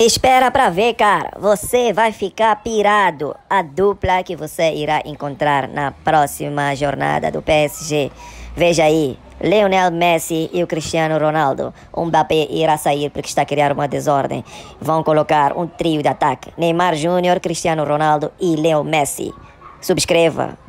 Espera pra ver, cara. Você vai ficar pirado. A dupla que você irá encontrar na próxima jornada do PSG. Veja aí. Lionel Messi e o Cristiano Ronaldo. O Mbappé irá sair porque está a criar uma desordem. Vão colocar um trio de ataque: Neymar Júnior, Cristiano Ronaldo e Leo Messi. Subscreva.